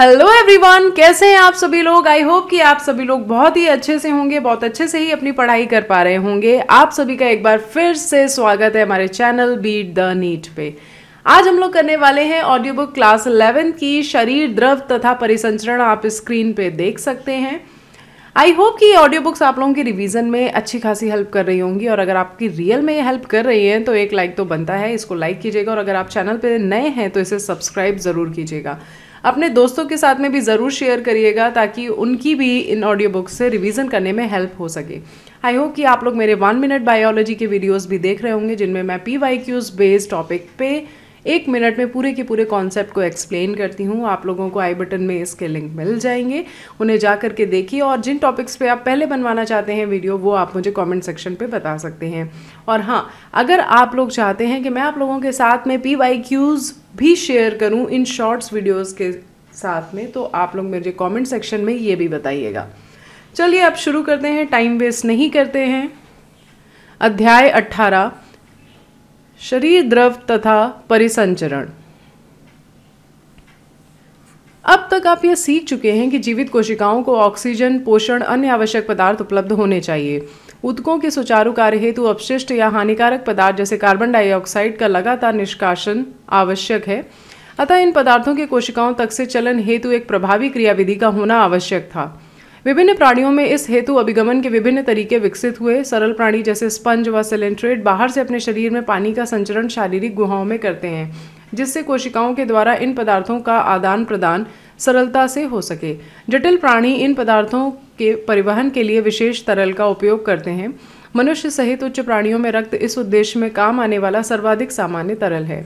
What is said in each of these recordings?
hello everyone कैसे हैं आप सभी लोग आई होप कि आप सभी लोग बहुत ही अच्छे से होंगे बहुत अच्छे से ही अपनी पढ़ाई कर पा रहे होंगे आप सभी का एक बार फिर से स्वागत है हमारे चैनल बीट द नीट पे आज हम लोग करने वाले हैं ऑडियो बुक क्लास इलेवेंथ की शरीर द्रव तथा परिसंचरण आप स्क्रीन पे देख सकते हैं आई होप कि ऑडियो बुक्स आप लोगों की रिवीजन में अच्छी खासी हेल्प कर रही होंगी और अगर आपकी रियल में ये हेल्प कर रही हैं तो एक लाइक तो बनता है इसको लाइक कीजिएगा और अगर आप चैनल पर नए हैं तो इसे सब्सक्राइब ज़रूर कीजिएगा अपने दोस्तों के साथ में भी ज़रूर शेयर करिएगा ताकि उनकी भी इन ऑडियो बुक्स से रिवीजन करने में हेल्प हो सके आई होप कि आप लोग मेरे वन मिनट बायोलॉजी के वीडियोस भी देख रहे होंगे जिनमें मैं P Y Qs based topic पे एक मिनट में पूरे के पूरे कॉन्सेप्ट को एक्सप्लेन करती हूँ आप लोगों को आई बटन में इसके लिंक मिल जाएंगे उन्हें जा करके देखिए और जिन टॉपिक्स पे आप पहले बनवाना चाहते हैं वीडियो वो आप मुझे कमेंट सेक्शन पे बता सकते हैं और हाँ अगर आप लोग चाहते हैं कि मैं आप लोगों के साथ में पी वाई क्यूज़ भी शेयर करूँ इन शॉर्ट्स वीडियोज़ के साथ में तो आप लोग मेरे कमेंट सेक्शन में ये भी बताइएगा चलिए अब शुरू करते हैं टाइम वेस्ट नहीं करते हैं अध्याय 18 शरीर द्रव तथा परिसंचरण अब तक आप यह सीख चुके हैं कि जीवित कोशिकाओं को ऑक्सीजन पोषण अन्य आवश्यक पदार्थ उपलब्ध होने चाहिए उदकों के सुचारू कार्य हेतु अपशिष्ट या हानिकारक पदार्थ जैसे कार्बन डाइऑक्साइड का लगातार निष्कासन आवश्यक है अतः इन पदार्थों के कोशिकाओं तक से चलन हेतु एक प्रभावी क्रियाविधि का होना आवश्यक था विभिन्न प्राणियों में इस हेतु अभिगमन के विभिन्न तरीके विकसित हुए सरल प्राणी जैसे स्पंज व सिलेंट्रेट बाहर से अपने शरीर में पानी का संचरण शारीरिक गुहाओं में करते हैं जिससे कोशिकाओं के द्वारा इन पदार्थों का आदान प्रदान सरलता से हो सके जटिल प्राणी इन पदार्थों के परिवहन के लिए विशेष तरल का उपयोग करते हैं मनुष्य सहित उच्च प्राणियों में रक्त इस उद्देश्य में काम आने वाला सर्वाधिक सामान्य तरल है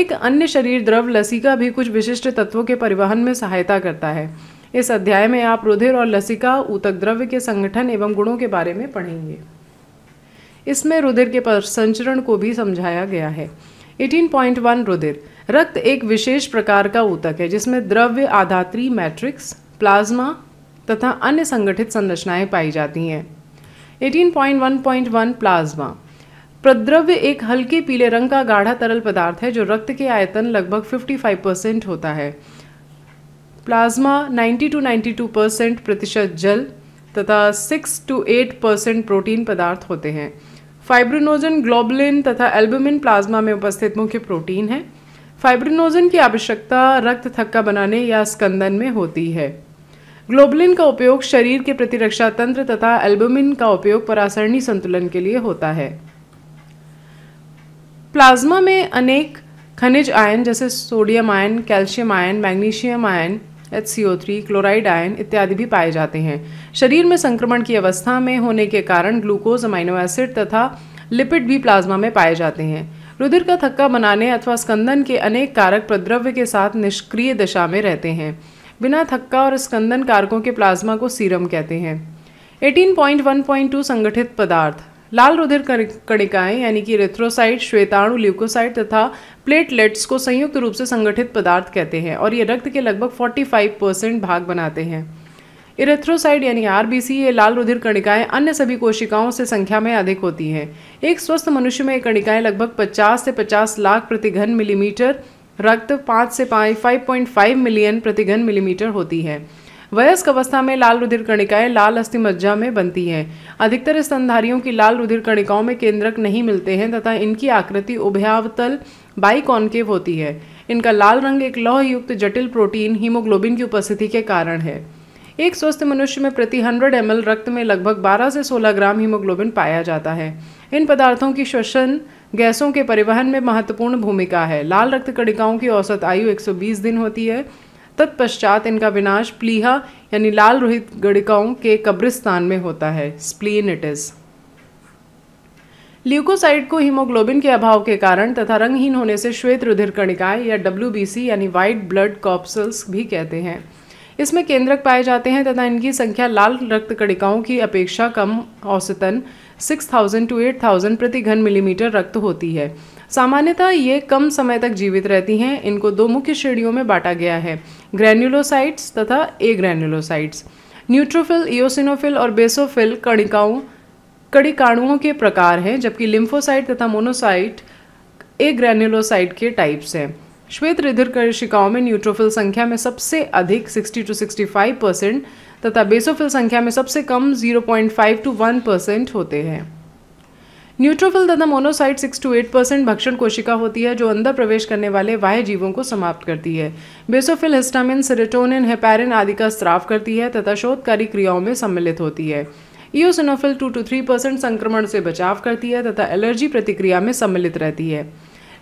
एक अन्य शरीर द्रव लसिका भी कुछ विशिष्ट तत्वों के परिवहन में सहायता करता है इस अध्याय में आप रुधिर और लसिका ऊतक द्रव्य के संगठन एवं गुणों के बारे में पढ़ेंगे इसमें रुधिर के संचरण को भी समझाया गया है 18.1 रुधिर रक्त एक विशेष प्रकार का ऊतक है जिसमें द्रव्य आधात्री मैट्रिक्स प्लाज्मा तथा अन्य संगठित संरचनाएं पाई जाती हैं 18.1.1 प्लाज्मा प्रद्रव्य एक हल्के पीले रंग का गाढ़ा तरल पदार्थ है जो रक्त के आयतन लगभग 55 परसेंट होता है प्लाज्मा 90 टू 92 परसेंट प्रतिशत जल तथा 6 टू 8 परसेंट प्रोटीन पदार्थ होते हैं फाइब्रोनोजन ग्लोबुलिन तथा एल्बुमिन प्लाज्मा में उपस्थित मुख्य प्रोटीन है फाइब्रोनोजन की आवश्यकता रक्त थक्का बनाने या स्कंदन में होती है ग्लोबलिन का उपयोग शरीर के प्रतिरक्षा तंत्र तथा एल्बुमिन का उपयोग परासरणी संतुलन के लिए होता है प्लाज्मा में अनेक खनिज आयन जैसे sodium ion calcium ion magnesium ion H C O three chloride ion इत्यादि भी पाए जाते हैं शरीर में संक्रमण की अवस्था में होने के कारण ग्लूकोज अमाइनो एसिड तथा लिपिड भी प्लाज्मा में पाए जाते हैं रुधिर का थक्का बनाने अथवा स्कंदन के अनेक कारक प्रद्रव्य के साथ निष्क्रिय दशा में रहते हैं बिना थक्का और स्कंदन कारकों के प्लाज्मा को सीरम कहते हैं 18.1.2 संगठित पदार्थ लाल रुधिर कणिकाएं यानी कि रेथ्रोसाइट श्वेताणु ल्यूकोसाइट तथा प्लेटलेट्स को संयुक्त रूप से संगठित पदार्थ कहते हैं और ये रक्त के लगभग 45 परसेंट भाग बनाते हैं इरेथ्रोसाइड यानी आर ये लाल रुधिर कणिकाएं अन्य सभी कोशिकाओं से संख्या में अधिक होती हैं एक स्वस्थ मनुष्य में ये कणिकाएं लगभग 50 से 50 लाख प्रति घन मिलीमीटर रक्त पाँच से फाइव पॉइंट फाइव मिलियन प्रतिघन मिलीमीटर होती है वयस्क अवस्था में लाल रुधिर कणिकाएं लाल अस्थि मज्जा में बनती हैं अधिकतर स्तनधारियों की लाल रुधिर कणिकाओं में केंद्रक नहीं मिलते हैं तथा इनकी आकृति उभयावतल बाइकॉनकेव होती है इनका लाल रंग एक लौह युक्त जटिल प्रोटीन हीमोग्लोबिन की उपस्थिति के कारण है एक स्वस्थ मनुष्य में प्रति 100 एम रक्त में लगभग 12 से 16 ग्राम हीमोग्लोबिन पाया जाता है इन पदार्थों की श्वसन गैसों के परिवहन में महत्वपूर्ण भूमिका है लाल रक्त कणिकाओं की औसत आयु 120 दिन होती है तत्पश्चात इनका विनाश प्लीहा यानी लाल रोहित गणिकाओं के कब्रिस्तान में होता है स्प्लीनिटिस ल्यूकोसाइड को हीमोग्लोबिन के अभाव के कारण तथा रंगहीन होने से श्वेत रुधिर कणिकाएं या डब्ल्यू यानी वाइट ब्लड कॉप्सल्स भी कहते हैं इसमें केंद्रक पाए जाते हैं तथा इनकी संख्या लाल रक्त कणिकाओं की अपेक्षा कम औसतन 6000 टू 8000 प्रति घन मिलीमीटर रक्त होती है सामान्यतः ये कम समय तक जीवित रहती हैं इनको दो मुख्य श्रेणियों में बांटा गया है ग्रैन्युलोसाइट्स तथा ए ग्रैन्युलोसाइट्स न्यूट्रोफिल इोसिनोफिल और बेसोफिल कणिकाओं कड़िकाणुओं के प्रकार हैं जबकि लिम्फोसाइट तथा मोनोसाइट ए ग्रैन्युलोसाइट के टाइप्स हैं श्वेत रुधिर कर्शिकाओं में न्यूट्रोफिल संख्या में सबसे अधिक 60 टू 65 परसेंट तथा बेसोफिल संख्या में सबसे कम 0.5 टू 1 परसेंट होते हैं न्यूट्रोफिल तथा मोनोसाइट 6 टू 8 परसेंट भक्षण कोशिका होती है जो अंदर प्रवेश करने वाले वाह्य जीवों को समाप्त करती है बेसोफिल हिस्टामिन सेरेटोनिन हेपैरिन आदि का स्त्राव करती है तथा शोधकारी क्रियाओं में सम्मिलित होती है eosinophil two to three percent संक्रमण से बचाव करती है तथा एलर्जी प्रतिक्रिया में सम्मिलित रहती है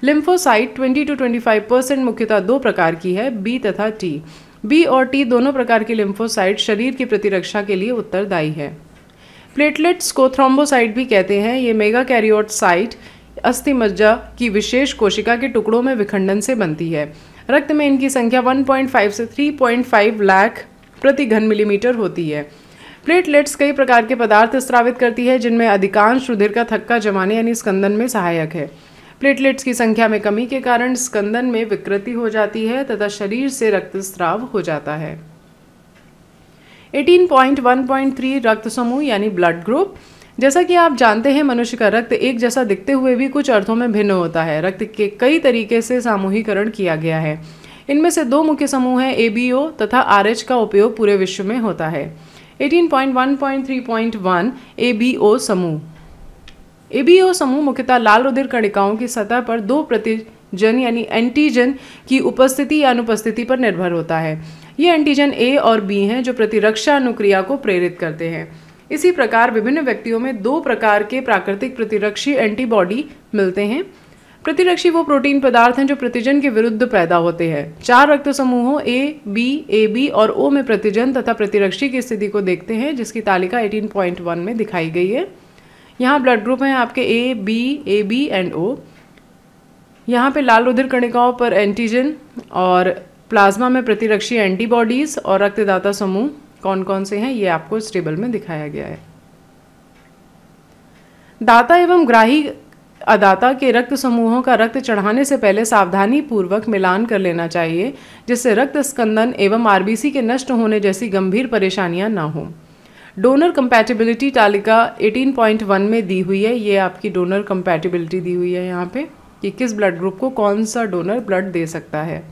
lymphocyte twenty to twenty five percent मुख्यतः दो प्रकार की है बी तथा टी बी और टी दोनों प्रकार की लिम्फोसाइट शरीर की प्रतिरक्षा के लिए उत्तरदायी है प्लेटलेट्स को थ्रोम्बोसाइट भी कहते हैं ये मेगा कैरियोट साइट अस्थि मज्जा की विशेष कोशिका के टुकड़ों में विखंडन से बनती है रक्त में इनकी संख्या 1.5 से 3.5 लाख प्रति घन मिलीमीटर होती है प्लेटलेट्स कई प्रकार के पदार्थ स्रावित करती है जिनमें अधिकांश रुधिर का थक्का जमाने यानी स्कंदन में सहायक है प्लेटलेट्स की संख्या में कमी के कारण स्कंदन में विकृति हो जाती है तथा शरीर से रक्तस्राव हो जाता है 18.1.3 रक्त समूह यानी ब्लड ग्रुप जैसा कि आप जानते हैं मनुष्य का रक्त एक जैसा दिखते हुए भी कुछ अर्थों में भिन्न होता है रक्त के कई तरीके से सामूहिकरण किया गया है इनमें से दो मुख्य समूह हैं ए तथा आर का उपयोग पूरे विश्व में होता है 18.1.3.1 ए समूह एबीओ समूह मुख्यतः लाल रुधिर कणिकाओं की सतह पर दो प्रतिजन यानी एंटीजन की उपस्थिति या अनुपस्थिति पर निर्भर होता है ये एंटीजन ए और बी हैं जो प्रतिरक्षा अनुक्रिया को प्रेरित करते हैं इसी प्रकार विभिन्न व्यक्तियों में दो प्रकार के प्राकृतिक प्रतिरक्षी एंटीबॉडी मिलते हैं प्रतिरक्षी वो प्रोटीन पदार्थ हैं जो प्रतिजन के विरुद्ध पैदा होते हैं चार रक्त समूहों ए बी ए बी और ओ में प्रतिजन तथा प्रतिरक्षी की स्थिति को देखते हैं जिसकी तालिका 18.1 में दिखाई गई है यहाँ ब्लड ग्रुप हैं आपके A B A B and O यहाँ पे लाल रुधिर कणिकाओं पर एंटीजन और प्लाज्मा में प्रतिरक्षी एंटीबॉडीज़ और रक्तदाता समूह कौन कौन से हैं ये आपको इस टेबल में दिखाया गया है दाता एवं ग्राही अदाता के रक्त समूहों का रक्त चढ़ाने से पहले सावधानी पूर्वक मिलान कर लेना चाहिए जिससे रक्त स्कंदन एवं आरबीसी के नष्ट होने जैसी गंभीर परेशानियां ना हों डोनर कंपैटिबिलिटी तालिका 18.1 में दी हुई है ये आपकी डोनर कंपैटिबिलिटी दी हुई है यहाँ पे कि किस ब्लड ग्रुप को कौन सा डोनर ब्लड दे सकता है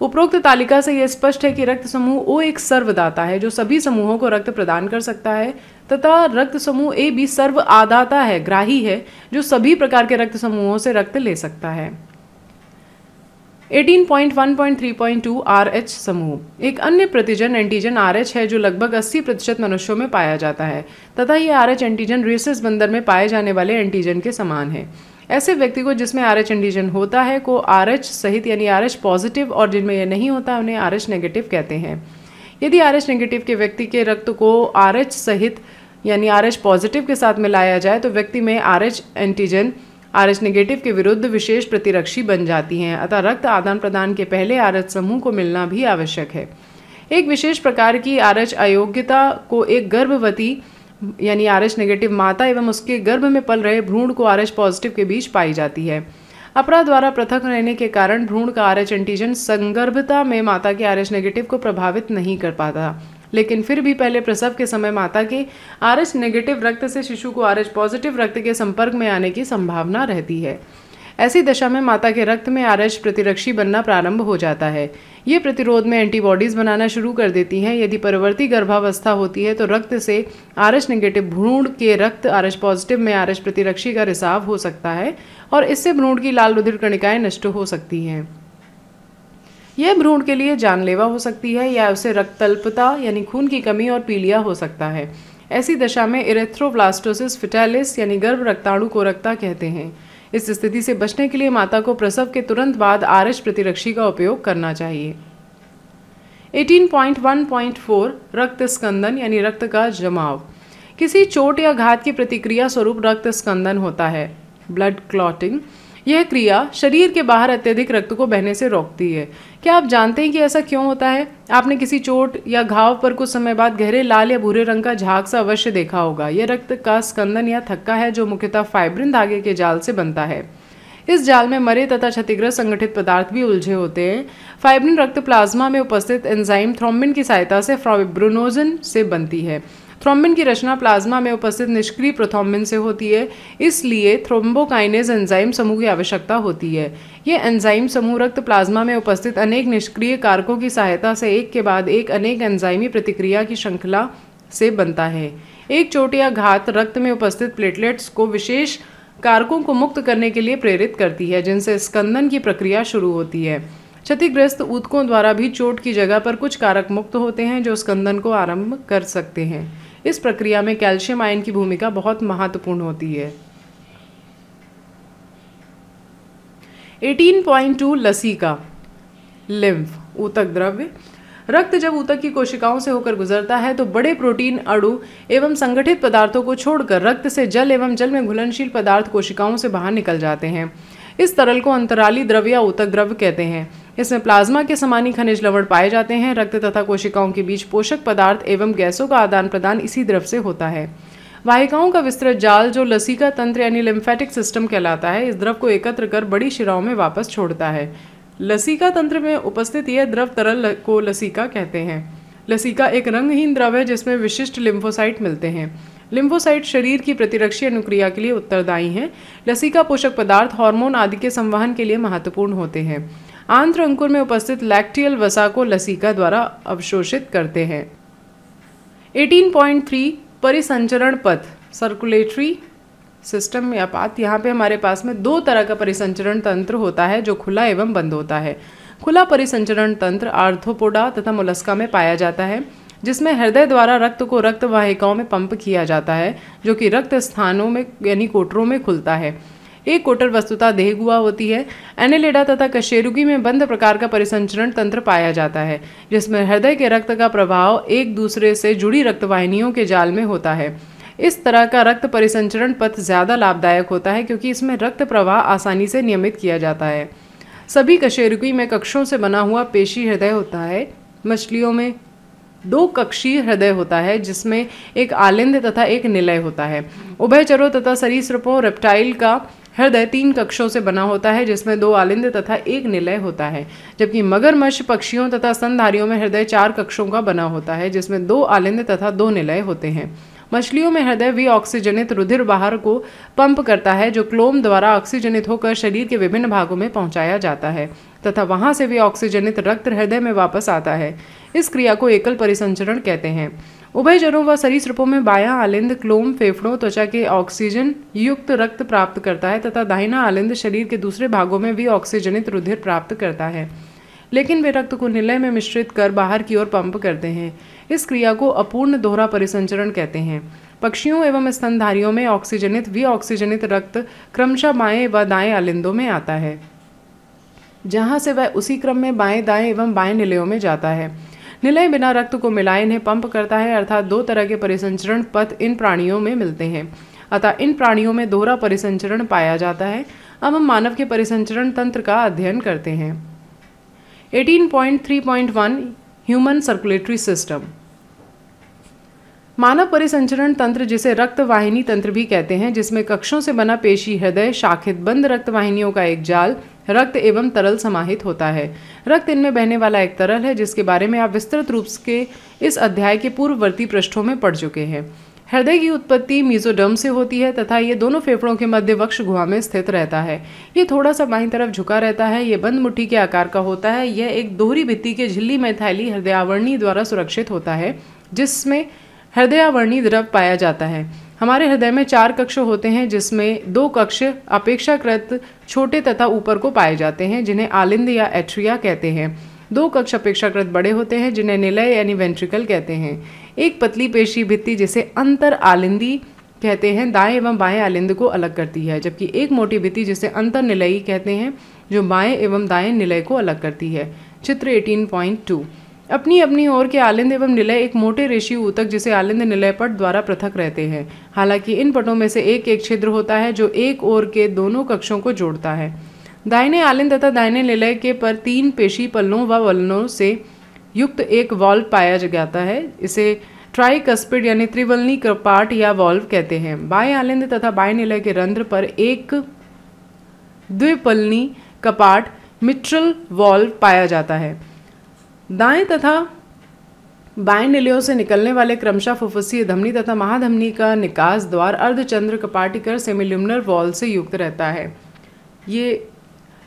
उपरोक्त तालिका से यह स्पष्ट है कि रक्त समूह ओ एक सर्वदाता है जो सभी समूहों को रक्त प्रदान कर सकता है तथा रक्त समूह ए भी सर्व आदाता है ग्राही है जो सभी प्रकार के रक्त समूहों से रक्त ले सकता है 18.1.3.2 आरएच समूह एक अन्य प्रतिजन एंटीजन आरएच है जो लगभग 80 प्रतिशत मनुष्यों में पाया जाता है तथा ये आरएच एंटीजन रेसिस बंदर में पाए जाने वाले एंटीजन के समान है ऐसे व्यक्ति को जिसमें आर एच एंटीजन होता है को आर एच सहित यानी आर एच पॉजिटिव और जिनमें यह नहीं होता उन्हें आर एच नेगेटिव कहते हैं यदि आर एच नेगेटिव के व्यक्ति के रक्त को आर एच सहित यानी आर एच पॉजिटिव के साथ मिलाया जाए तो व्यक्ति में R H antigen R negative के विरुद्ध विशेष प्रतिरक्षी बन जाती हैं अतः रक्त आदान प्रदान के पहले आर समूह को मिलना भी आवश्यक है एक विशेष प्रकार की आर अयोग्यता को एक गर्भवती यानी आर नेगेटिव माता एवं उसके गर्भ में पल रहे भ्रूण को आर पॉजिटिव के बीच पाई जाती है अपरा द्वारा पृथक रहने के कारण भ्रूण का आर एच एंटीजन संगर्भता में माता के आर नेगेटिव को प्रभावित नहीं कर पाता लेकिन फिर भी पहले प्रसव के समय माता के आर नेगेटिव रक्त से शिशु को आर पॉजिटिव रक्त के संपर्क में आने की संभावना रहती है ऐसी दशा में माता के रक्त में आर प्रतिरक्षी बनना प्रारंभ हो जाता है ये प्रतिरोध में एंटीबॉडीज़ बनाना शुरू कर देती हैं यदि परवर्ती गर्भावस्था होती है तो रक्त से आर नेगेटिव भ्रूण के रक्त आर पॉजिटिव में आर प्रतिरक्षी का रिसाव हो सकता है और इससे भ्रूण की लाल रुधिर कणिकाएँ नष्ट हो सकती हैं यह भ्रूण के लिए जानलेवा हो सकती है या उसे रक्तल्पता यानी खून की कमी और पीलिया हो सकता है ऐसी दशा में इरेथ्रोब्लास्टोसिस फिटैलिस यानी गर्भ रक्ताणु को रक्ता कहते हैं इस स्थिति से बचने के लिए माता को प्रसव के तुरंत बाद आरएच प्रतिरक्षी का उपयोग करना चाहिए 18.1.4 रक्त स्कंदन यानी रक्त का जमाव किसी चोट या घात की प्रतिक्रिया स्वरूप रक्त स्कंदन होता है ब्लड क्लॉटिंग यह क्रिया शरीर के बाहर अत्यधिक रक्त को बहने से रोकती है क्या आप जानते हैं कि ऐसा क्यों होता है आपने किसी चोट या घाव पर कुछ समय बाद गहरे लाल या भूरे रंग का झाग सा अवश्य देखा होगा यह रक्त का स्कंदन या थक्का है जो मुख्यतः फाइब्रिन धागे के जाल से बनता है इस जाल में मरे तथा क्षतिग्रस्त संगठित पदार्थ भी उलझे होते हैं फाइब्रिन रक्त प्लाज्मा में उपस्थित एंजाइम थ्रोमिन की सहायता से फाइब्रोनोजन से बनती है थ्रोम्बिन की रचना प्लाज्मा में उपस्थित निष्क्रिय प्रोथोम्बिन से होती है इसलिए थ्रोम्बोकाइनेज एंजाइम समूह की आवश्यकता होती है ये एंजाइम समूह रक्त प्लाज्मा में उपस्थित अनेक निष्क्रिय कारकों की सहायता से एक के बाद एक अनेक एंजाइमी प्रतिक्रिया की श्रृंखला से बनता है एक चोट या घात रक्त में उपस्थित प्लेटलेट्स को विशेष कारकों को मुक्त करने के लिए प्रेरित करती है जिनसे स्कंदन की प्रक्रिया शुरू होती है क्षतिग्रस्त ऊतकों द्वारा भी चोट की जगह पर कुछ कारक मुक्त होते हैं जो स्कंदन को आरंभ कर सकते हैं इस प्रक्रिया में कैल्शियम आयन की भूमिका बहुत महत्वपूर्ण होती है 18.2 लसी का लिम्फ ऊतक द्रव्य रक्त जब ऊतक की कोशिकाओं से होकर गुजरता है तो बड़े प्रोटीन अणु एवं संगठित पदार्थों को छोड़कर रक्त से जल एवं जल में घुलनशील पदार्थ कोशिकाओं से बाहर निकल जाते हैं इस तरल को अंतराली द्रव या उतक द्रव्य कहते हैं इसमें प्लाज्मा के समानी खनिज लवण पाए जाते हैं रक्त तथा कोशिकाओं के बीच पोषक पदार्थ एवं गैसों का आदान प्रदान इसी द्रव से होता है वाहिकाओं का विस्तृत जाल जो लसिका तंत्र यानी लिम्फेटिक सिस्टम कहलाता है इस द्रव को एकत्र कर बड़ी शिराओं में वापस छोड़ता है लसिका तंत्र में उपस्थित यह द्रव तरल को लसिका कहते हैं लसिका एक रंगहीन द्रव है जिसमें विशिष्ट लिम्फोसाइट मिलते हैं लिम्फोसाइट शरीर की प्रतिरक्षी अनुक्रिया के लिए उत्तरदायी हैं लसिका पोषक पदार्थ हार्मोन आदि के संवहन के लिए महत्वपूर्ण होते हैं आंत्र अंकुर में उपस्थित लैक्टियल वसा को लसिका द्वारा अवशोषित करते हैं 18.3 परिसंचरण पथ सर्कुलेटरी सिस्टम या पाथ यहाँ पे हमारे पास में दो तरह का परिसंचरण तंत्र होता है जो खुला एवं बंद होता है खुला परिसंचरण तंत्र आर्थोपोडा तथा मोलस्का में पाया जाता है जिसमें हृदय द्वारा रक्त को रक्त वाहिकाओं में पंप किया जाता है जो कि रक्त स्थानों में यानी कोटरों में खुलता है एक कोटर वस्तुता देह होती है एनेलेडा तथा कशेरुकी में बंद प्रकार का परिसंचरण तंत्र पाया जाता है जिसमें हृदय के रक्त का प्रभाव एक दूसरे से जुड़ी रक्तवाहिनियों के जाल में होता है इस तरह का रक्त परिसंचरण पथ ज़्यादा लाभदायक होता है क्योंकि इसमें रक्त प्रवाह आसानी से नियमित किया जाता है सभी कशेरुकी में कक्षों से बना हुआ पेशी हृदय होता है मछलियों में दो कक्षीय हृदय होता है जिसमें एक आलिंद तथा एक निलय होता है उभयचरों तथा सरीसृपों रेप्टाइल का हृदय तीन कक्षों से बना होता है जिसमें दो आलिंद तथा एक निलय होता है जबकि मगरमच्छ पक्षियों तथा स्तनधारियों में हृदय चार कक्षों का बना होता है जिसमें दो आलिंद तथा दो निलय होते हैं मछलियों में हृदय भी ऑक्सीजनित रुधिर बाहर को पंप करता है जो क्लोम द्वारा ऑक्सीजनित होकर शरीर के विभिन्न भागों में पहुंचाया जाता है तथा वहां से भी ऑक्सीजनित रक्त हृदय में वापस आता है इस क्रिया को एकल परिसंचरण कहते हैं उभय जनों व सरीसृपों में बायां आलिंद क्लोम फेफड़ों त्वचा के ऑक्सीजन युक्त रक्त प्राप्त करता है तथा दाहिना आलिंद शरीर के दूसरे भागों में भी ऑक्सीजनित रुधिर प्राप्त करता है लेकिन वे रक्त को निलय में मिश्रित कर बाहर की ओर पंप करते हैं इस क्रिया को अपूर्ण दोहरा परिसंचरण कहते हैं पक्षियों एवं स्तनधारियों में ऑक्सीजनित वी ऑक्सीजनित रक्त क्रमशः बाएं व दाएं आलिंदों में आता है जहाँ से वह उसी क्रम में बाएं दाएं एवं बाएं निलयों में जाता है निलय बिना रक्त को मिलाए इन्हें पंप करता है अर्थात दो तरह के परिसंचरण पथ इन प्राणियों में मिलते हैं अतः इन प्राणियों में दोहरा परिसंचरण पाया जाता है अब हम मानव के परिसंचरण तंत्र का अध्ययन करते हैं 18.3.1 ह्यूमन सर्कुलेटरी सिस्टम मानव परिसंचरण तंत्र जिसे रक्त वाहिनी तंत्र भी कहते हैं जिसमें कक्षों से बना पेशी हृदय शाखित बंद रक्त वाहिनियों का एक जाल रक्त एवं तरल समाहित होता है रक्त इनमें बहने वाला एक तरल है जिसके बारे में आप विस्तृत रूप के इस अध्याय के पूर्ववर्ती पृष्ठों में पढ़ चुके हैं हृदय की उत्पत्ति मीजोडम से होती है तथा ये दोनों फेफड़ों के मध्य वक्ष गुहा में स्थित रहता है ये थोड़ा सा बाई तरफ झुका रहता है ये बंद मुट्ठी के आकार का होता है यह एक दोहरी भित्ति के झिल्ली मैथैली हृदयावरणी द्वारा सुरक्षित होता है जिसमें हृदयावरणी द्रव पाया जाता है हमारे हृदय में चार कक्ष होते हैं जिसमें दो कक्ष अपेक्षाकृत छोटे तथा ऊपर को पाए जाते हैं जिन्हें आलिंद या एट्रिया कहते हैं दो कक्ष अपेक्षाकृत बड़े होते हैं जिन्हें निलय यानी वेंट्रिकल कहते हैं एक पतली पेशी भित्ति जिसे अंतर आलिंदी कहते हैं दाएं एवं बाएं आलिंद को अलग करती है जबकि एक मोटी भित्ति जिसे अंतर निलयी कहते हैं जो बाएं एवं दाएं निलय को अलग करती है चित्र 18.2 अपनी अपनी ओर के आलिंद एवं निलय एक मोटे रेशी ऊतक जिसे आलिंद निलय पट द्वारा पृथक रहते हैं हालांकि इन पटों में से एक एक छिद्र होता है जो एक ओर के दोनों कक्षों को जोड़ता है दाहिने आलिंद तथा दाहिने निलय के पर तीन पेशी पल्लों व वलनों से युक्त एक वॉल्व पाया जाता है इसे ट्राई कस्पिड यानी त्रिवलनी कपाट या वॉल्व कहते हैं बाएं आलिंद तथा बाएं निलय के रंध्र पर एक द्विपलनी कपाट मिट्रल वॉल्व पाया जाता है दाएं तथा बाएं निलयों से निकलने वाले क्रमशः फुफुसीय धमनी तथा महाधमनी का निकास द्वार अर्धचंद्र कपाटिकर सेमिल्यूमिनर वॉल से युक्त रहता है ये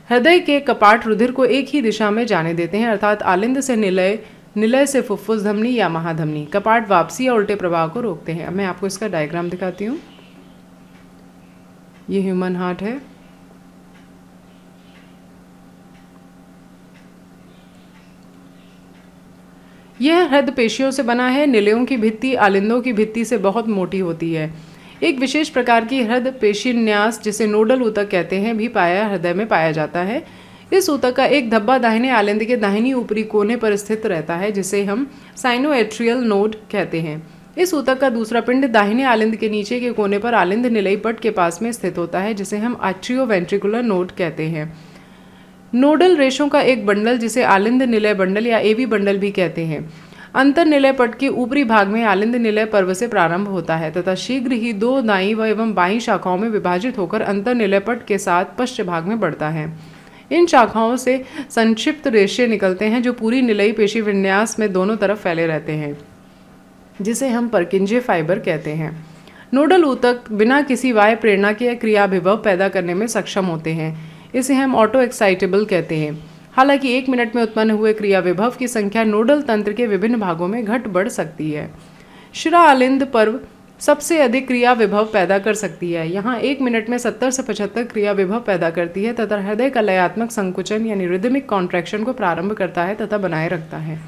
हृदय के कपाट रुधिर को एक ही दिशा में जाने देते हैं अर्थात आलिंद से निलय निलय से फुफ्फुस धमनी या महाधमनी कपाट वापसी या उल्टे प्रवाह को रोकते हैं अब मैं आपको इसका डायग्राम दिखाती हूँ ये ह्यूमन हार्ट है यह हृदय पेशियों से बना है निलयों की भित्ति आलिंदों की भित्ति से बहुत मोटी होती है एक विशेष प्रकार की हृदय पेशी न्यास जिसे नोडल ऊतक कहते हैं भी पाया हृदय में पाया जाता है इस ऊतक का एक धब्बा दाहिने आलिंद के दाहिनी ऊपरी कोने पर स्थित रहता है जिसे हम साइनोएट्रियल नोड कहते हैं इस ऊतक का दूसरा पिंड दाहिने आलिंद के नीचे के कोने पर आलिंद पट के पास में स्थित होता है जिसे हम आट्रियोवेंट्रिकुलर नोड कहते हैं नोडल रेशों का एक बंडल जिसे आलिंद निलय बंडल या एवी बंडल भी कहते हैं अंतर निलय पट के ऊपरी भाग में आलिंद निलय पर्व से प्रारंभ होता है तथा शीघ्र ही दो दाई व एवं बाई शाखाओं में विभाजित होकर अंतर निलय पट के साथ पश्चिम भाग में बढ़ता है इन शाखाओं से संक्षिप्त रेशे निकलते हैं जो पूरी निलयी पेशी विन्यास में दोनों तरफ फैले रहते हैं जिसे हम परकिंजे फाइबर कहते हैं नोडल ऊतक बिना किसी वाय प्रेरणा के क्रियाभिभव पैदा करने में सक्षम होते हैं इसे हम ऑटो एक्साइटेबल कहते हैं हालांकि एक मिनट में उत्पन्न हुए क्रिया विभव की संख्या नोडल तंत्र के विभिन्न भागों में घट बढ़ सकती है शिरा आलिंद पर्व सबसे अधिक क्रिया विभव पैदा कर सकती है यहाँ एक मिनट में 70 से 75 क्रिया विभव पैदा करती है तथा हृदय का लयात्मक संकुचन यानी रिदमिक कॉन्ट्रैक्शन को प्रारंभ करता है तथा बनाए रखता है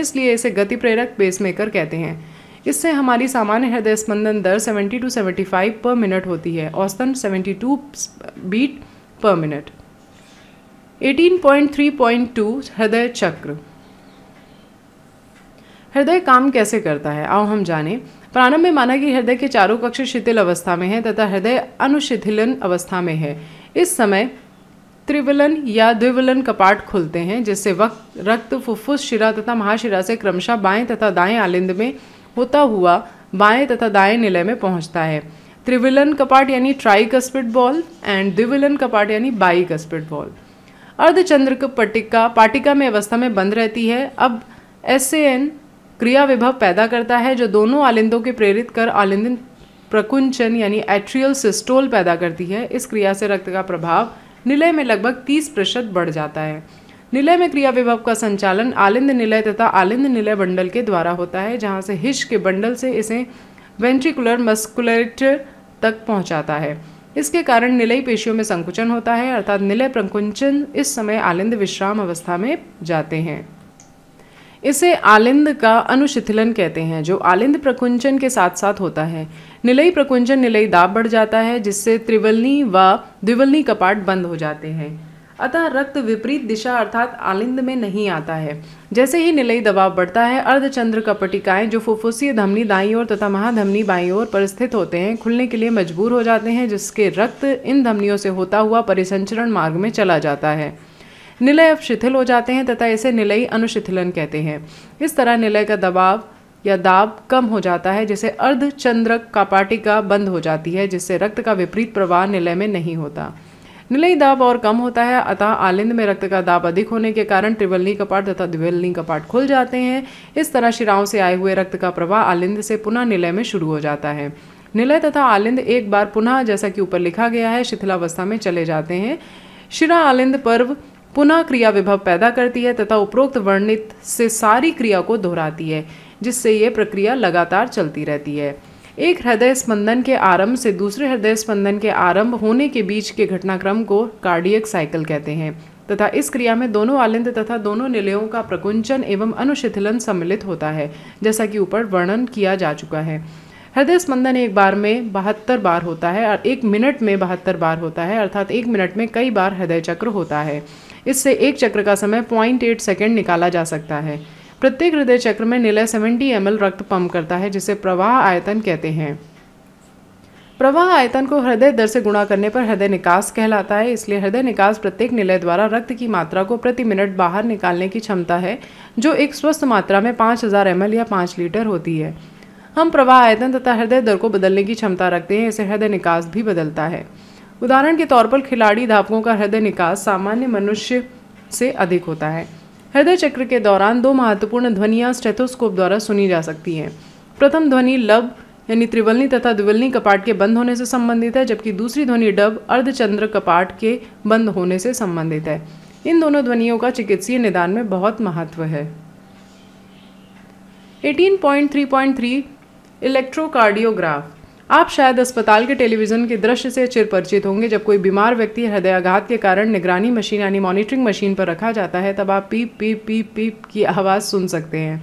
इसलिए इसे गति प्रेरक पेसमेकर कहते हैं इससे हमारी सामान्य हृदय स्पंदन दर 70 टू 75 पर मिनट होती है औसतन 72 बीट पर मिनट 18.3.2 हृदय चक्र हृदय काम कैसे करता है आओ हम जाने प्रारंभ में माना कि हृदय के चारों कक्ष शिथिल अवस्था में है तथा हृदय अनुशिथिलन अवस्था में है इस समय त्रिवलन या द्विवलन कपाट खुलते हैं जिससे वक्त रक्त फुफ्फुस शिरा तथा महाशिरा से क्रमशः बाएं तथा दाएं आलिंद में होता हुआ बाएं तथा दाएं निलय में पहुंचता है त्रिविलन कपाट यानी ट्राई कस्पिट बॉल एंड द्विविलन कपाट यानी बाई कस्पिट बॉल अर्धचंद्रक पटिका पाटिका में अवस्था में बंद रहती है अब एस क्रिया विभव पैदा करता है जो दोनों आलिंदों के प्रेरित कर आलिंदन प्रकुंचन यानी एट्रियल सिस्टोल पैदा करती है इस क्रिया से रक्त का प्रभाव निलय में लगभग 30 प्रतिशत बढ़ जाता है निलय में क्रिया विभव का संचालन आलिंद निलय तथा आलिंद निलय बंडल के द्वारा होता है जहाँ से हिश के बंडल से इसे वेंट्रिकुलर मस्कुलेटर तक पहुँचाता है इसके कारण निलय पेशियों में संकुचन होता है अर्थात निलय प्रकुंचन इस समय आलिंद विश्राम अवस्था में जाते हैं इसे आलिंद का अनुशिथिलन कहते हैं जो आलिंद प्रकुंचन के साथ साथ होता है निलय प्रकुंचन निलय दाब बढ़ जाता है जिससे त्रिवलनी व द्विवलनी कपाट बंद हो जाते हैं अतः रक्त विपरीत दिशा अर्थात आलिंद में नहीं आता है जैसे ही निलयी दबाव बढ़ता है अर्धचंद्र कपटिकाएं जो फुफ्फुसीय धमनी दाई ओर तथा महाधमनी बाई ओर पर स्थित होते हैं खुलने के लिए मजबूर हो जाते हैं जिसके रक्त इन धमनियों से होता हुआ परिसंचरण मार्ग में चला जाता है निलय अब शिथिल हो जाते हैं तथा इसे निलयी अनुशिथिलन कहते हैं इस तरह निलय का दबाव या दाब कम हो जाता है जिसे अर्धचंद्रक कापाटिका बंद हो जाती है जिससे रक्त का विपरीत प्रवाह निलय में नहीं होता निलय दाब और कम होता है अतः आलिंद में रक्त का दाब अधिक होने के कारण त्रिवलनी कपाट तथा द्विवलनी कपाट खुल जाते हैं इस तरह शिराओं से आए हुए रक्त का प्रवाह आलिंद से पुनः निलय में शुरू हो जाता है निलय तथा आलिंद एक बार पुनः जैसा कि ऊपर लिखा गया है शिथिलावस्था में चले जाते हैं शिरा आलिंद पर्व पुनः क्रिया विभव पैदा करती है तथा उपरोक्त वर्णित से सारी क्रिया को दोहराती है जिससे ये प्रक्रिया लगातार चलती रहती है एक हृदय स्पंदन के आरंभ से दूसरे हृदय स्पंदन के आरंभ होने के बीच के घटनाक्रम को कार्डियक साइकिल कहते हैं तथा इस क्रिया में दोनों आलिंद तथा दोनों निलयों का प्रकुंचन एवं अनुशिथिलन सम्मिलित होता है जैसा कि ऊपर वर्णन किया जा चुका है हृदय स्पंदन एक बार में बहत्तर बार होता है और एक मिनट में बहत्तर बार होता है अर्थात एक मिनट में कई बार हृदय चक्र होता है इससे एक चक्र का समय पॉइंट एट सेकेंड निकाला जा सकता है प्रत्येक हृदय चक्र में निलय 70 एम रक्त पंप करता है जिसे प्रवाह आयतन कहते हैं प्रवाह आयतन को हृदय दर से गुणा करने पर हृदय निकास कहलाता है इसलिए हृदय निकास प्रत्येक निलय द्वारा रक्त की मात्रा को प्रति मिनट बाहर निकालने की क्षमता है जो एक स्वस्थ मात्रा में 5000 हज़ार एम या 5 लीटर होती है हम प्रवाह आयतन तथा हृदय दर को बदलने की क्षमता रखते हैं इसे हृदय निकास भी बदलता है उदाहरण के तौर पर खिलाड़ी धापकों का हृदय निकास सामान्य मनुष्य से अधिक होता है हृदय चक्र के दौरान दो महत्वपूर्ण ध्वनियाँ स्टेथोस्कोप द्वारा सुनी जा सकती हैं प्रथम ध्वनि लब यानी त्रिवलनी तथा द्विवलनी कपाट के बंद होने से संबंधित है जबकि दूसरी ध्वनि डब अर्धचंद्र कपाट के बंद होने से संबंधित है इन दोनों ध्वनियों का चिकित्सीय निदान में बहुत महत्व है 18.3.3 इलेक्ट्रोकार्डियोग्राफ आप शायद अस्पताल के टेलीविजन के दृश्य से चिर परिचित होंगे जब कोई बीमार व्यक्ति हृदयाघात के कारण निगरानी मशीन यानी मॉनिटरिंग मशीन पर रखा जाता है तब आप पीप पीप पीप पीप की आवाज़ सुन सकते हैं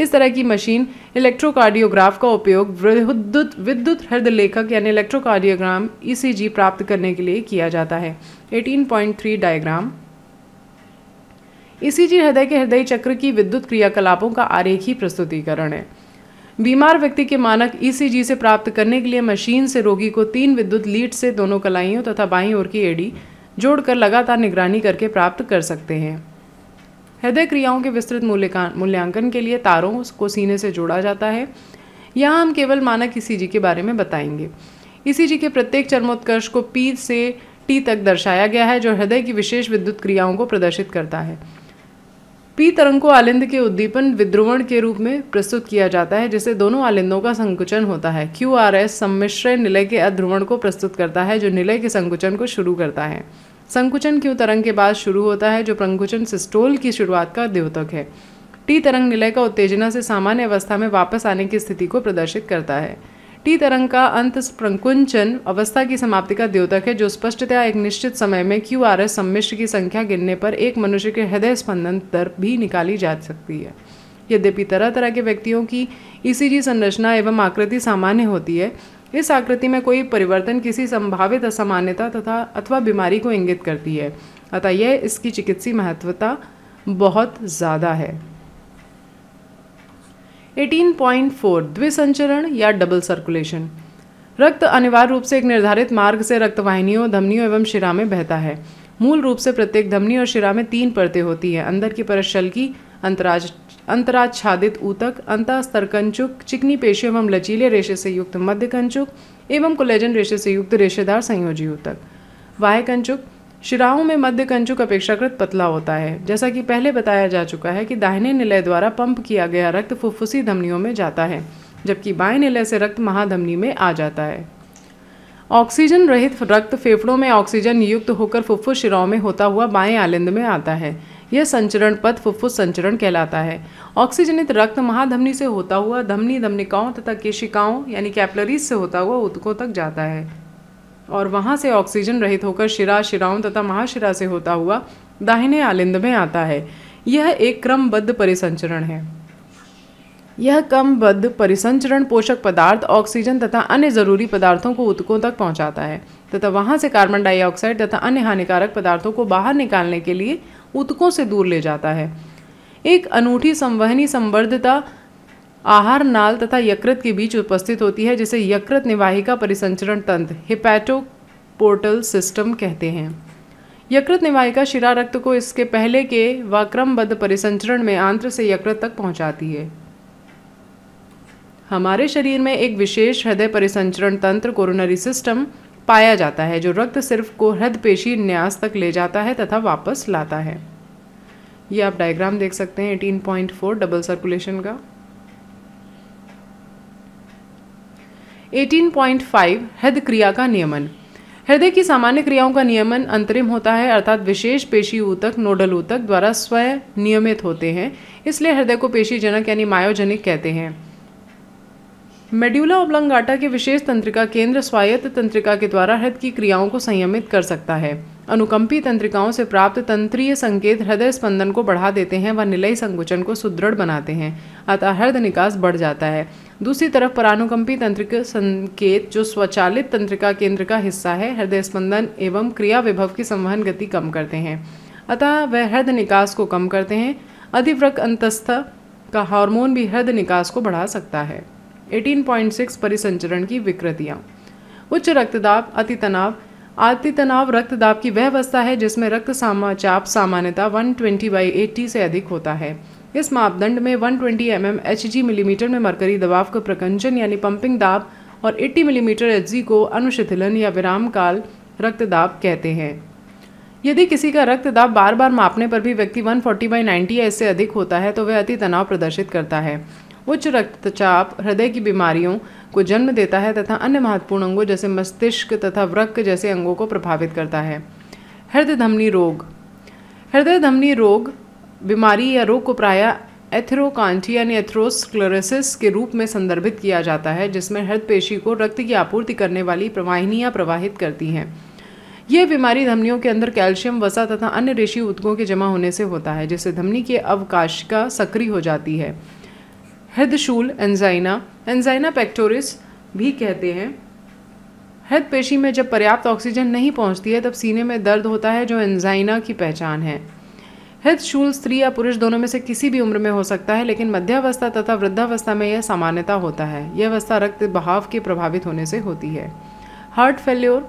इस तरह की मशीन इलेक्ट्रोकार्डियोग्राफ का उपयोग विद्युत विद्युत हृदय लेखक यानी इलेक्ट्रोकार्डियोग्राम ईसीजी e प्राप्त करने के लिए किया जाता है 18.3 डायग्राम ईसीजी e हृदय के हृदय चक्र की विद्युत क्रियाकलापों का आरेखी प्रस्तुतिकरण है बीमार व्यक्ति के मानक ईसीजी e से प्राप्त करने के लिए मशीन से रोगी को तीन विद्युत लीड से दोनों कलाइयों तथा बाईं ओर की एडी जोड़कर लगातार निगरानी करके प्राप्त कर सकते हैं हृदय क्रियाओं के विस्तृत मूल्यांकन के लिए तारों को सीने से जोड़ा जाता है यहाँ हम केवल मानक ईसीजी e के बारे में बताएंगे ईसीजी e के प्रत्येक चर्मोत्कर्ष को पी से टी तक दर्शाया गया है जो हृदय की विशेष विद्युत क्रियाओं को प्रदर्शित करता है पी तरंग को आलिंद के उद्दीपन विद्रुवण के रूप में प्रस्तुत किया जाता है जिससे दोनों आलिंदों का संकुचन होता है क्यू आर एस सम्मिश्र निलय के अध्रुवण को प्रस्तुत करता है जो निलय के संकुचन को शुरू करता है संकुचन क्यू तरंग के बाद शुरू होता है जो प्रंकुचन सिस्टोल की शुरुआत का द्योतक है टी तरंग निलय का उत्तेजना से सामान्य अवस्था में वापस आने की स्थिति को प्रदर्शित करता है टी तरंग का अंत प्रकुंचन अवस्था की समाप्ति का द्योतक है जो स्पष्टतया एक निश्चित समय में क्यू आर एस सम्मिश्र की संख्या गिनने पर एक मनुष्य के हृदय स्पंदन दर भी निकाली जा सकती है यद्यपि तरह तरह के व्यक्तियों की ईसीजी संरचना एवं आकृति सामान्य होती है इस आकृति में कोई परिवर्तन किसी संभावित असामान्यता तथा अथवा बीमारी को इंगित करती है अतः यह इसकी चिकित्सीय महत्वता बहुत ज़्यादा है 18.4 द्विसंचरण या डबल सर्कुलेशन रक्त अनिवार्य रूप से एक निर्धारित मार्ग से रक्तवाहिनियों धमनियों एवं शिरा में बहता है मूल रूप से प्रत्येक धमनी और शिरा में तीन परतें होती हैं अंदर की परत शल्की अंतराज अंतराच्छादित ऊतक अंतस्तरकंचुक चिकनी पेशी एवं लचीले रेशे से युक्त मध्य कंचुक एवं कोलेजन रेशे से युक्त रेशेदार संयोजी ऊतक वाह कंचुक शिराओं में मध्य कंचुक अपेक्षाकृत पतला होता है जैसा कि पहले बताया जा चुका है कि दाहिने निलय द्वारा पंप किया गया रक्त फुफ्फुसी धमनियों में जाता है जबकि बाएं निलय से रक्त महाधमनी में आ जाता है ऑक्सीजन रहित रक्त फेफड़ों में ऑक्सीजन युक्त होकर फुफ्फुस शिराओं में होता हुआ बाएं आलिंद में आता है यह संचरण पथ फुफ्फुस संचरण कहलाता है ऑक्सीजनित रक्त महाधमनी से होता हुआ धमनी धमनिकाओं तथा केशिकाओं यानी कैपलरीज से होता हुआ उत्कों तक जाता है और वहाँ से ऑक्सीजन रहित होकर शिरा शिराओं तथा महाशिरा से होता हुआ दाहिने आलिंद में आता है यह एक क्रमबद्ध परिसंचरण है यह क्रमबद्ध परिसंचरण पोषक पदार्थ ऑक्सीजन तथा अन्य जरूरी पदार्थों को उत्कों तक पहुंचाता है तथा वहां से कार्बन डाइऑक्साइड तथा अन्य हानिकारक पदार्थों को बाहर निकालने के लिए उत्कों से दूर ले जाता है एक अनूठी संवहनी संबद्धता आहार नाल तथा यकृत के बीच उपस्थित होती है जिसे यकृत निवाहिका परिसंचरण तंत्र हिपैटो पोर्टल सिस्टम कहते हैं यकृत निवाहिका शिरा रक्त को इसके पहले के व परिसंचरण में आंत्र से यकृत तक पहुंचाती है हमारे शरीर में एक विशेष हृदय परिसंचरण तंत्र कोरोनरी सिस्टम पाया जाता है जो रक्त सिर्फ को पेशी न्यास तक ले जाता है तथा वापस लाता है ये आप डायग्राम देख सकते हैं 18.4 डबल सर्कुलेशन का 18.5 हृदय क्रिया का नियमन हृदय की सामान्य क्रियाओं का नियमन अंतरिम होता है अर्थात विशेष पेशी ऊतक नोडल ऊतक द्वारा स्वयं नियमित होते हैं इसलिए हृदय को पेशीजनक यानी मायोजनिक कहते हैं मेड्यूला ओब्लंगाटा के विशेष तंत्रिका केंद्र स्वायत्त तंत्रिका के द्वारा हृदय की क्रियाओं को संयमित कर सकता है अनुकंपी तंत्रिकाओं से प्राप्त तंत्रीय संकेत हृदय स्पंदन को बढ़ा देते हैं व निलय संकुचन को सुदृढ़ बनाते हैं अतः हृदय निकास बढ़ जाता है दूसरी तरफ परानुकंपी तंत्रिक संकेत जो स्वचालित तंत्रिका केंद्र का हिस्सा है हृदय स्पंदन एवं क्रिया विभव की संवहन गति कम करते हैं अतः वह हृदय निकास को कम करते हैं अधिवृक अंतस्थ का हार्मोन भी हृदय निकास को बढ़ा सकता है 18.6 परिसंचरण की विकृतियाँ उच्च रक्तदाब अति तनाव आती तनाव रक्तदाब की वह अवस्था है जिसमें रक्त सामाचाप सामान्यता 120 ट्वेंटी बाई एट्टी से अधिक होता है इस मापदंड में 120 twenty M M H G millimetre में मरकरी दबाव का प्रकंचन यानी पंपिंग दाब और 80 मिलीमीटर एच जी को अनुशिथिलन या विराम काल रक्तदाब कहते हैं यदि किसी का रक्तदाब बार बार मापने पर भी व्यक्ति 140 फोर्टी बाई नाइन्टी या इससे अधिक होता है तो वह अति तनाव प्रदर्शित करता है उच्च रक्तचाप हृदय की बीमारियों को जन्म देता है तथा अन्य महत्वपूर्ण अंगों जैसे मस्तिष्क तथा वृक्क जैसे अंगों को प्रभावित करता है हृदय धमनी रोग हृदय धमनी रोग बीमारी या रोग को प्राय एथेरोकांठी यानी एथ्रोस्क्लोरोसिस के रूप में संदर्भित किया जाता है जिसमें पेशी को रक्त की आपूर्ति करने वाली प्रवाहिनियाँ प्रवाहित करती हैं यह बीमारी धमनियों के अंदर कैल्शियम वसा तथा अन्य रेशी उत्कों के जमा होने से होता है जिससे धमनी की अवकाशिका सक्रिय हो जाती है हृदशूल एंजाइना एंजाइना पेक्टोरिस भी कहते हैं हृद पेशी में जब पर्याप्त ऑक्सीजन नहीं पहुंचती है तब सीने में दर्द होता है जो एंजाइना की पहचान है हृदय शूल स्त्री या पुरुष दोनों में से किसी भी उम्र में हो सकता है लेकिन मध्यावस्था तथा वृद्धावस्था में यह सामान्यता होता है यह अवस्था रक्त बहाव के प्रभावित होने से होती है हार्ट फेल्योर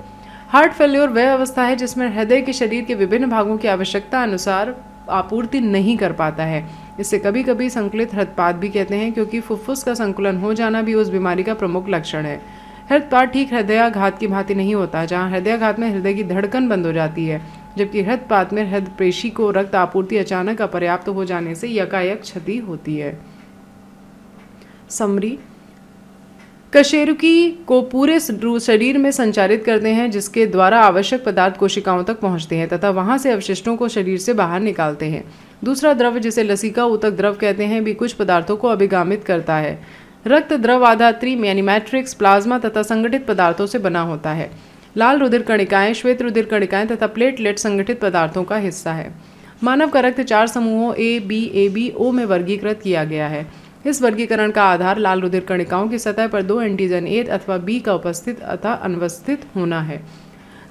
हार्ट फेल्योर वह अवस्था है जिसमें हृदय के शरीर के विभिन्न भागों की आवश्यकता अनुसार आपूर्ति नहीं कर पाता है इसे कभी कभी संकुलित हृदपात भी कहते हैं क्योंकि फुफ्फुस का संकुलन हो जाना भी उस बीमारी का प्रमुख लक्षण है हृदपात ठीक हृदयाघात की भांति नहीं होता जहाँ हृदयाघात में हृदय की धड़कन बंद हो जाती है जबकि हृदपात में हृदय पेशी को रक्त आपूर्ति अचानक अपर्याप्त हो जाने से यकायक क्षति होती है समरी कशेरुकी को पूरे शरीर में संचारित करते हैं जिसके द्वारा आवश्यक पदार्थ कोशिकाओं तक पहुंचते हैं तथा वहां से अवशिष्टों को शरीर से बाहर निकालते हैं दूसरा द्रव जिसे लसिका उतक द्रव कहते हैं भी कुछ पदार्थों को अभिगामित करता है रक्त द्रव आधात्री मैनिमैट्रिक्स प्लाज्मा तथा संगठित पदार्थों से बना होता है लाल रुधिर कणिकाएं श्वेत रुधिर कणिकाएं तथा प्लेटलेट संगठित पदार्थों का हिस्सा है मानव का रक्त चार समूहों ए बी ए बी ओ में वर्गीकृत किया गया है इस वर्गीकरण का आधार लाल रुधिर कणिकाओं की सतह पर दो एंटीजन ए अथवा बी का उपस्थित अथवा अनुपस्थित होना है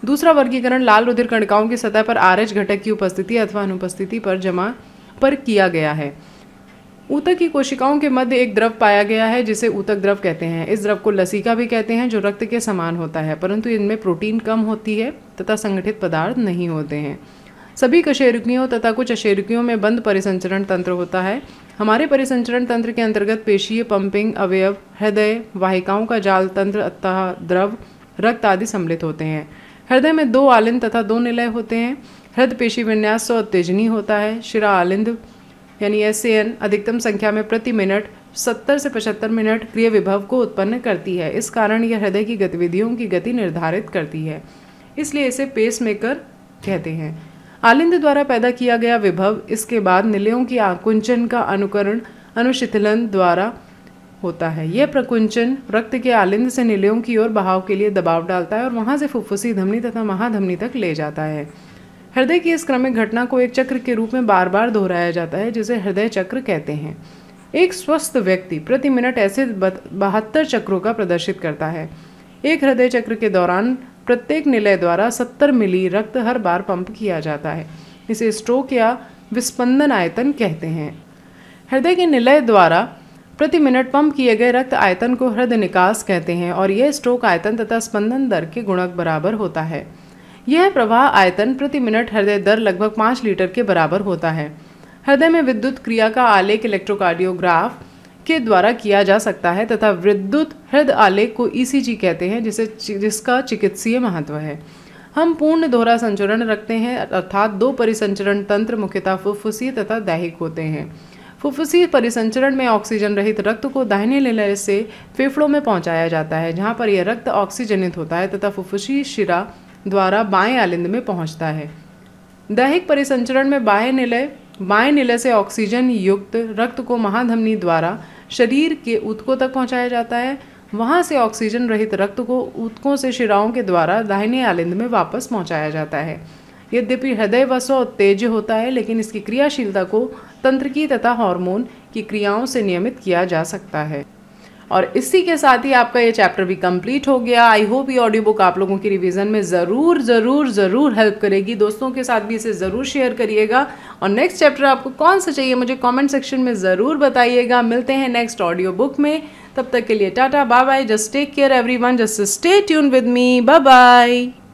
दूसरा वर्गीकरण लाल रुधिर कणिकाओं की सतह पर आरएच घटक की उपस्थिति अथवा अनुपस्थिति पर जमा पर किया गया है ऊतक की कोशिकाओं के मध्य एक द्रव पाया गया है जिसे ऊतक द्रव कहते हैं इस द्रव को लसीका भी कहते हैं जो रक्त के समान होता है परंतु इनमें प्रोटीन कम होती है तथा संगठित पदार्थ नहीं होते हैं सभी कशेरुकियों तथा कुछ अशेरुकियों में बंद परिसंचरण तंत्र होता है हमारे परिसंचरण तंत्र के अंतर्गत पेशीय पंपिंग अवयव हृदय वाहिकाओं का जाल तंत्र अतः द्रव रक्त आदि सम्मिलित होते हैं हृदय में दो आलिंद तथा दो निलय होते हैं हृदय पेशी विन्यास सौ उत्तेजनी होता है शिरा आलिंद यानी एस अधिकतम संख्या में प्रति मिनट 70 से 75 मिनट क्रिय विभव को उत्पन्न करती है इस कारण यह हृदय की गतिविधियों की गति निर्धारित करती है इसलिए इसे पेस मेकर कहते हैं आलिंद द्वारा पैदा किया गया विभव इसके बाद निलयों की आकुंचन का अनुकरण अनुशिथिलन द्वारा होता है यह प्रकुंचन रक्त के आलिंद से निलयों की ओर बहाव के लिए दबाव डालता है और वहाँ से फुफ्फुसी धमनी तथा महाधमनी तक ले जाता है हृदय की इस क्रमिक घटना को एक चक्र के रूप में बार बार दोहराया जाता है जिसे हृदय चक्र कहते हैं एक स्वस्थ व्यक्ति प्रति मिनट ऐसे बहत्तर चक्रों का प्रदर्शित करता है एक हृदय चक्र के दौरान प्रत्येक निलय द्वारा 70 मिली रक्त हर बार पंप किया जाता है इसे स्ट्रोक या विस्पंदन आयतन कहते हैं हृदय के निलय द्वारा प्रति मिनट पंप किए गए रक्त आयतन को हृदय निकास कहते हैं और यह स्ट्रोक आयतन तथा स्पंदन दर के गुणक बराबर होता है यह प्रवाह आयतन प्रति मिनट हृदय दर लगभग पाँच लीटर के बराबर होता है हृदय में विद्युत क्रिया का आलेख इलेक्ट्रोकार्डियोग्राफ के द्वारा किया जा सकता है तथा विद्युत हृदय आलेख को ईसीजी e कहते हैं जिसे जिसका चिकित्सीय महत्व है हम पूर्ण दोहरा संचरण रखते हैं अर्थात दो परिसंचरण तंत्र मुख्यतः फुफ्फुसी तथा दैहिक होते हैं फुफ्फुसी परिसंचरण में ऑक्सीजन रहित रक्त को दाहिने निलय से फेफड़ों में पहुंचाया जाता है जहां पर यह रक्त ऑक्सीजनित होता है तथा फुफ्फुसी शिरा द्वारा बाएं आलिंद में पहुंचता है दैहिक परिसंचरण में बाएं निलय बाएं निलय से ऑक्सीजन युक्त रक्त को महाधमनी द्वारा शरीर के ऊतकों तक पहुंचाया जाता है वहाँ से ऑक्सीजन रहित रक्त को ऊतकों से शिराओं के द्वारा दाहिने आलिंद में वापस पहुँचाया जाता है यद्यपि हृदय व तेज होता है लेकिन इसकी क्रियाशीलता को तंत्रिकी तथा हार्मोन की क्रियाओं से नियमित किया जा सकता है और इसी के साथ ही आपका ये चैप्टर भी कंप्लीट हो गया आई होप ये ऑडियो बुक आप लोगों की रिवीजन में ज़रूर ज़रूर ज़रूर हेल्प करेगी दोस्तों के साथ भी इसे ज़रूर शेयर करिएगा और नेक्स्ट चैप्टर आपको कौन सा चाहिए मुझे कमेंट सेक्शन में ज़रूर बताइएगा मिलते हैं नेक्स्ट ऑडियो बुक में तब तक के लिए tata bye bye just take care every just stay tune with me bye bye